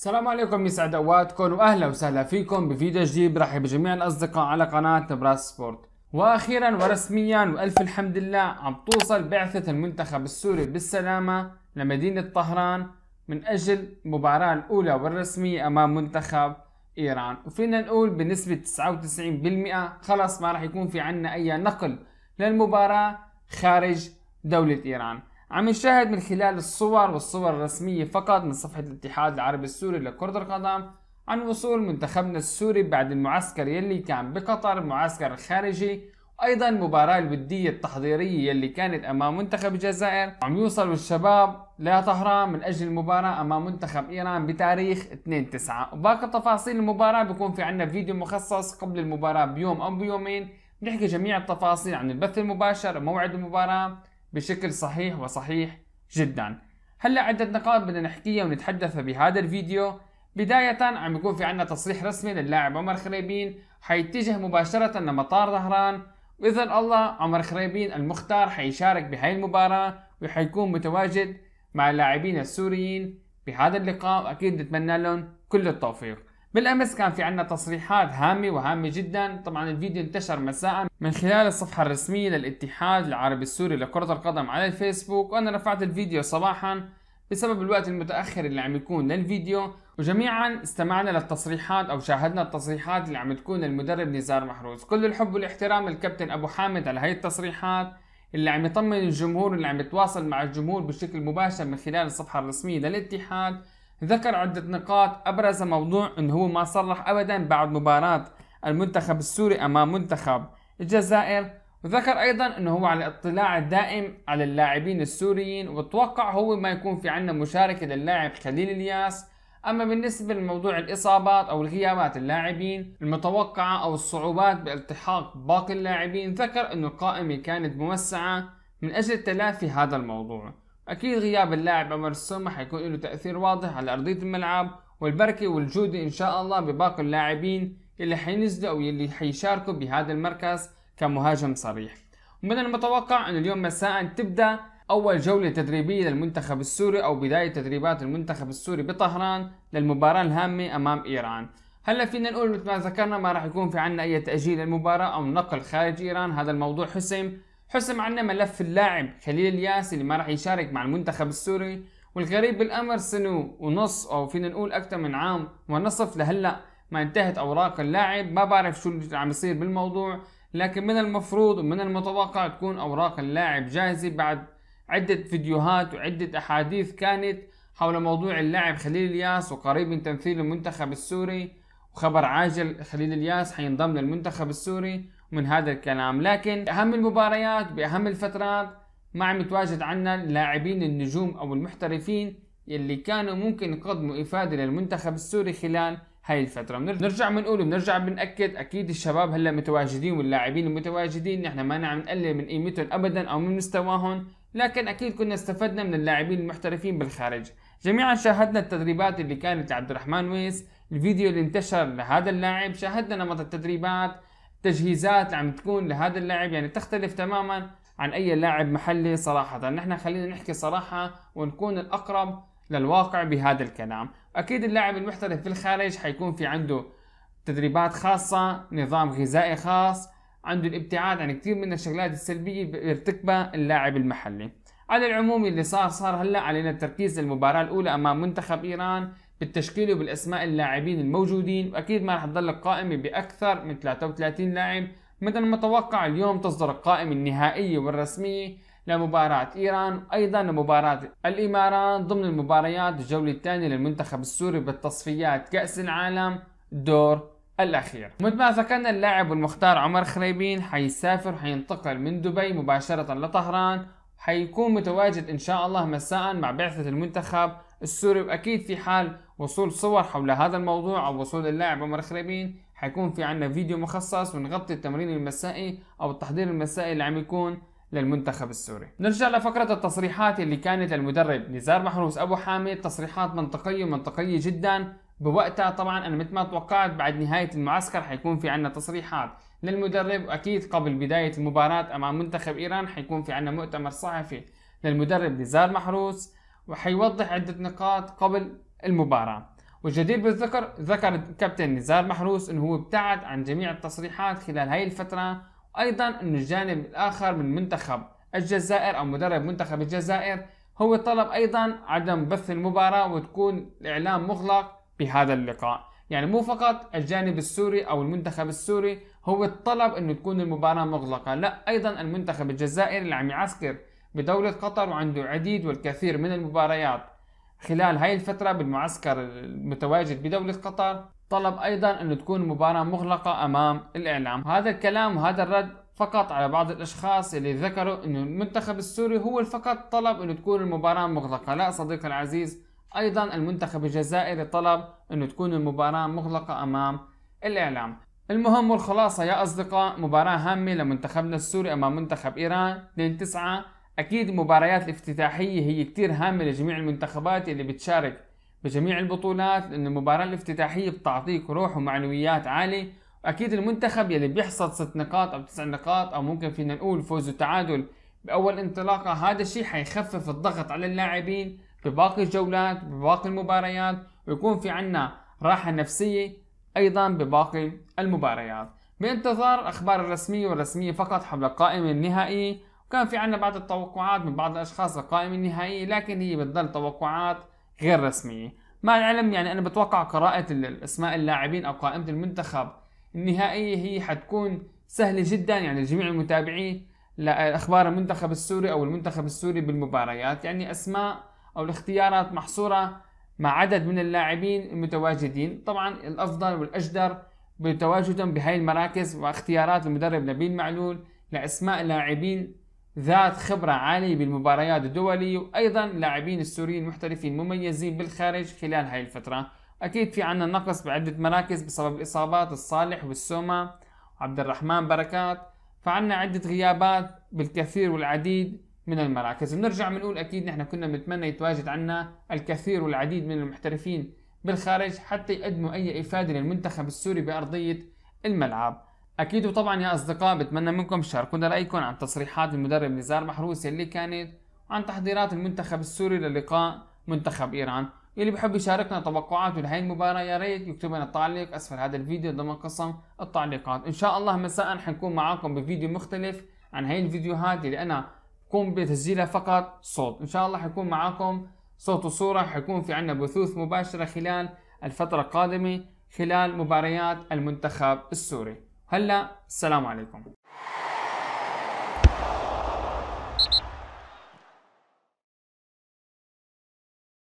السلام عليكم يسعد اوقاتكم واهلا وسهلا فيكم بفيديو جديد برحب بجميع الاصدقاء على قناه براس سبورت واخيرا ورسميا والف الحمد لله عم توصل بعثه المنتخب السوري بالسلامه لمدينه طهران من اجل المباراه الاولى والرسميه امام منتخب ايران وفينا نقول بنسبه 99% خلص ما راح يكون في عنا اي نقل للمباراه خارج دوله ايران عم نشاهد من خلال الصور والصور الرسمية فقط من صفحة الاتحاد العربي السوري لكرة القدم عن وصول منتخبنا السوري بعد المعسكر يلي كان بقطر معسكر خارجي وايضا المباراة الودية التحضيرية يلي كانت امام منتخب الجزائر عم يوصلوا الشباب لطهران من اجل المباراة امام منتخب ايران بتاريخ 2 9 وباقي تفاصيل المباراة بيكون في عندنا فيديو مخصص قبل المباراة بيوم او بيومين بنحكي جميع التفاصيل عن البث المباشر وموعد المباراة بشكل صحيح وصحيح جدا هلا عدة نقاط بدنا نحكيها ونتحدث بهذا الفيديو بداية عم يكون في عنا تصريح رسمي للاعب عمر خريبين حيتجه مباشرة لمطار ظهران وإذا الله عمر خريبين المختار حيشارك بهاي المباراة وحيكون متواجد مع اللاعبين السوريين بهذا اللقاء وأكيد نتمنى لهم كل التوفيق بالامس كان في عندنا تصريحات هامه وهامه جدا طبعا الفيديو انتشر مساء من خلال الصفحه الرسميه للاتحاد العربي السوري لكره القدم على الفيسبوك وانا رفعت الفيديو صباحا بسبب الوقت المتاخر اللي عم يكون للفيديو وجميعا استمعنا للتصريحات او شاهدنا التصريحات اللي عم تكون للمدرب نزار محروس كل الحب والاحترام للكابتن ابو حامد على هاي التصريحات اللي عم يطمن الجمهور واللي عم يتواصل مع الجمهور بشكل مباشر من خلال الصفحه الرسميه للاتحاد ذكر عدة نقاط أبرز موضوع أنه هو ما صرح أبدا بعد مباراة المنتخب السوري أمام منتخب الجزائر وذكر أيضا أنه هو على الاطلاع الدائم على اللاعبين السوريين وتوقع هو ما يكون في عنا مشاركة للاعب خليل الياس أما بالنسبة لموضوع الإصابات أو الغيابات اللاعبين المتوقعة أو الصعوبات بالتحاق باقي اللاعبين ذكر أن القائمة كانت موسعة من أجل تلافي هذا الموضوع أكيد غياب اللاعب عمر السومة حيكون له تأثير واضح على أرضية الملعب والبركة والجودة إن شاء الله بباقي اللاعبين اللي حينزلوا أو اللي حيشاركوا بهذا المركز كمهاجم صريح ومن المتوقع أن اليوم مساء تبدأ أول جولة تدريبية للمنتخب السوري أو بداية تدريبات المنتخب السوري بطهران للمباراة الهامة أمام إيران هلا فينا نقول مثل ما ذكرنا ما راح يكون في عنا أي تأجيل للمباراة أو نقل خارج إيران هذا الموضوع حسم حسم عنا ملف اللاعب خليل الياس اللي ما راح يشارك مع المنتخب السوري والغريب بالامر سنه ونص او فينا نقول اكثر من عام ونصف لهلا ما انتهت اوراق اللاعب ما بعرف شو اللي عم يصير بالموضوع لكن من المفروض ومن المتوقع تكون اوراق اللاعب جاهزه بعد عده فيديوهات وعده احاديث كانت حول موضوع اللاعب خليل الياس وقريب من تمثيل المنتخب السوري وخبر عاجل خليل الياس حينضم للمنتخب السوري من هذا الكلام لكن أهم المباريات بأهم الفترات ما عم يتواجد عنا اللاعبين النجوم أو المحترفين اللي كانوا ممكن يقدموا إفادة للمنتخب السوري خلال هاي الفترة بنرجع بنقول وبنرجع بنأكد أكيد الشباب هلا متواجدين واللاعبين المتواجدين نحن ما نعم نقلل من قيمتهم أبدا أو من مستواهم لكن أكيد كنا استفدنا من اللاعبين المحترفين بالخارج جميعا شاهدنا التدريبات اللي كانت لعبد الرحمن ويس الفيديو اللي انتشر لهذا اللاعب شاهدنا نمط التدريبات تجهيزات اللي عم تكون لهذا اللاعب يعني تختلف تماما عن اي لاعب محلي صراحه نحن خلينا نحكي صراحه ونكون الاقرب للواقع بهذا الكلام اكيد اللاعب المحترف في الخارج حيكون في عنده تدريبات خاصه نظام غذائي خاص عنده الابتعاد عن يعني كثير من الشغلات السلبيه بيرتكبها اللاعب المحلي على العموم اللي صار صار هلا علينا التركيز للمباراه الاولى امام منتخب ايران بالتشكيل وبالاسماء اللاعبين الموجودين واكيد ما رح تضل القائمه باكثر من 33 لاعب مثل ما توقع اليوم تصدر القائمه النهائيه والرسميه لمباراة إيران وأيضا لمباراة الإمارات ضمن المباريات الجولة الثانية للمنتخب السوري بالتصفيات كأس العالم دور الأخير مثل ما ذكرنا اللاعب المختار عمر خريبين حيسافر حينتقل من دبي مباشرة لطهران حيكون متواجد ان شاء الله مساء مع بعثة المنتخب السوري واكيد في حال وصول صور حول هذا الموضوع او وصول اللاعب عمر خريبين حيكون في عندنا فيديو مخصص ونغطي التمرين المسائي او التحضير المسائي اللي عم يكون للمنتخب السوري نرجع لفقرة التصريحات اللي كانت للمدرب نزار محروس أبو حامد تصريحات منطقية ومنطقية جدا بوقتها طبعا أنا مثل ما توقعت بعد نهاية المعسكر حيكون في عنا تصريحات للمدرب واكيد قبل بدايه المباراه امام منتخب ايران حيكون في عندنا مؤتمر صحفي للمدرب نزار محروس وحيوضح عده نقاط قبل المباراه والجدير بالذكر ذكر الكابتن نزار محروس انه هو ابتعد عن جميع التصريحات خلال هاي الفتره وايضا انه الجانب الاخر من منتخب الجزائر او مدرب منتخب الجزائر هو طلب ايضا عدم بث المباراه وتكون الاعلام مغلق بهذا اللقاء يعني مو فقط الجانب السوري او المنتخب السوري هو الطلب انه تكون المباراة مغلقة لا ايضا المنتخب الجزائري اللي عم يعسكر بدولة قطر وعنده العديد والكثير من المباريات خلال هاي الفترة بالمعسكر المتواجد بدولة قطر طلب ايضا انه تكون المباراة مغلقة امام الاعلام هذا الكلام وهذا الرد فقط على بعض الاشخاص اللي ذكروا انه المنتخب السوري هو فقط طلب انه تكون المباراة مغلقة لا صديقي العزيز ايضا المنتخب الجزائري طلب انه تكون المباراة مغلقة امام الاعلام المهم والخلاصة يا أصدقاء مباراة هامة لمنتخبنا السوري أمام منتخب إيران 2 9 أكيد المباريات الافتتاحية هي كتير هامة لجميع المنتخبات اللي بتشارك بجميع البطولات لأن المباراة الافتتاحية بتعطيك روح ومعنويات عالية وأكيد المنتخب يلي بيحصد ست نقاط أو تسع نقاط أو ممكن فينا نقول فوز وتعادل بأول انطلاقة هذا الشيء حيخفف الضغط على اللاعبين بباقي الجولات بباقي المباريات ويكون في عنا راحة نفسية أيضا بباقي المباريات بانتظار اخبار الرسمية والرسمية فقط حول القائمة النهائية وكان في عنا بعض التوقعات من بعض الأشخاص للقائمة النهائية لكن هي بتضل توقعات غير رسمية مع العلم يعني أنا بتوقع قراءة أسماء اللاعبين أو قائمة المنتخب النهائية هي حتكون سهلة جدا يعني جميع المتابعين لأخبار المنتخب السوري أو المنتخب السوري بالمباريات يعني أسماء أو الاختيارات محصورة مع عدد من اللاعبين المتواجدين طبعا الافضل والاجدر بتواجدهم بهاي المراكز واختيارات المدرب نبيل معلول لاسماء لاعبين ذات خبرة عالية بالمباريات الدولية وأيضا لاعبين السوريين المحترفين مميزين بالخارج خلال هاي الفترة أكيد في عنا نقص بعدة مراكز بسبب الإصابات الصالح والسوما عبد الرحمن بركات فعنا عدة غيابات بالكثير والعديد من المراكز بنرجع بنقول اكيد نحن كنا بنتمنى يتواجد عنا الكثير والعديد من المحترفين بالخارج حتى يقدموا اي افاده للمنتخب السوري بارضيه الملعب اكيد وطبعا يا اصدقاء بتمنى منكم تشاركونا رايكم عن تصريحات المدرب نزار محروس اللي كانت وعن تحضيرات المنتخب السوري للقاء منتخب ايران اللي بحب يشاركنا توقعاته لهي المباراة يا ريت يكتب لنا التعليق اسفل هذا الفيديو ضمن قسم التعليقات ان شاء الله مساء حنكون معاكم بفيديو مختلف عن هي الفيديوهات اللي انا قم بتسجيلها فقط صوت إن شاء الله حيكون معاكم صوت وصورة حيكون في عنا بثوث مباشرة خلال الفترة القادمة خلال مباريات المنتخب السوري هلا السلام عليكم